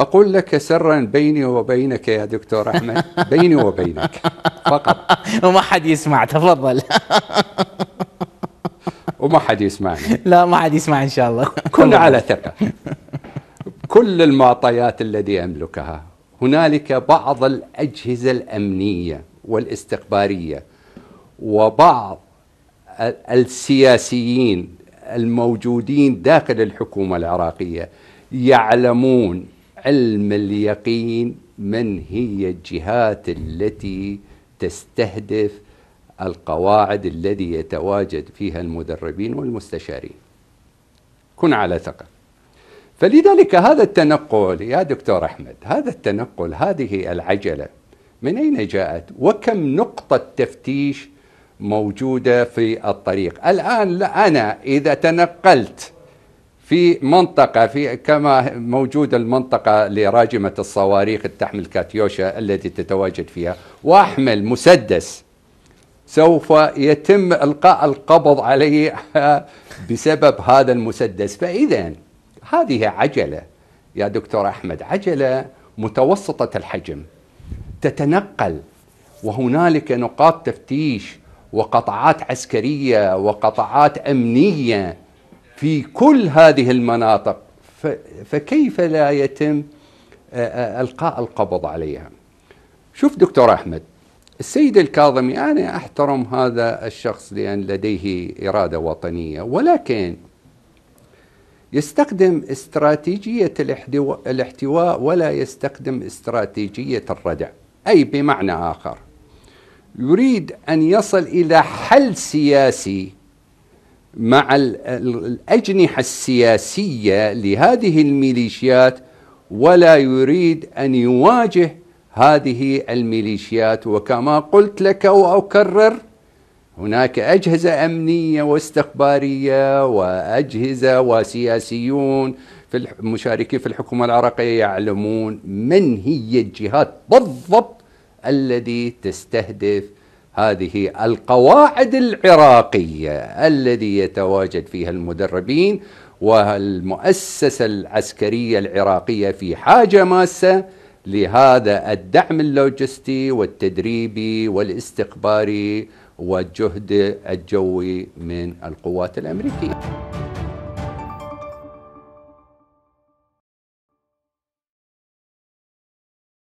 أقول لك سرا بيني وبينك يا دكتور أحمد بيني وبينك فقط وما حد يسمع تفضل وما حد يسمعني لا ما حد يسمع إن شاء الله كل على ثقة كل المعطيات التي أملكها هنالك بعض الأجهزة الأمنية والاستخبارية وبعض السياسيين الموجودين داخل الحكومة العراقية يعلمون علم اليقين من هي الجهات التي تستهدف القواعد الذي يتواجد فيها المدربين والمستشارين كن على ثقة فلذلك هذا التنقل يا دكتور أحمد هذا التنقل هذه العجلة من أين جاءت وكم نقطة تفتيش موجودة في الطريق الآن أنا إذا تنقلت في منطقة في كما موجود المنطقة لراجمة الصواريخ تحمل كاتيوشا التي تتواجد فيها وأحمل مسدس سوف يتم إلقاء القبض عليه بسبب هذا المسدس فإذا هذه عجلة يا دكتور أحمد عجلة متوسطة الحجم تتنقل وهنالك نقاط تفتيش وقطعات عسكرية وقطعات أمنية في كل هذه المناطق فكيف لا يتم القاء القبض عليها شوف دكتور احمد السيد الكاظمي انا احترم هذا الشخص لان لديه اراده وطنيه ولكن يستخدم استراتيجيه الاحتواء ولا يستخدم استراتيجيه الردع اي بمعنى اخر يريد ان يصل الى حل سياسي مع الأجنحة السياسية لهذه الميليشيات ولا يريد أن يواجه هذه الميليشيات وكما قلت لك وأكرر هناك أجهزة أمنية واستخبارية وأجهزة وسياسيون في المشاركين في الحكومة العراقية يعلمون من هي الجهات بالضبط الذي تستهدف هذه القواعد العراقيه الذي يتواجد فيها المدربين والمؤسسه العسكريه العراقيه في حاجه ماسه لهذا الدعم اللوجستي والتدريبي والاستخباري والجهد الجوي من القوات الامريكيه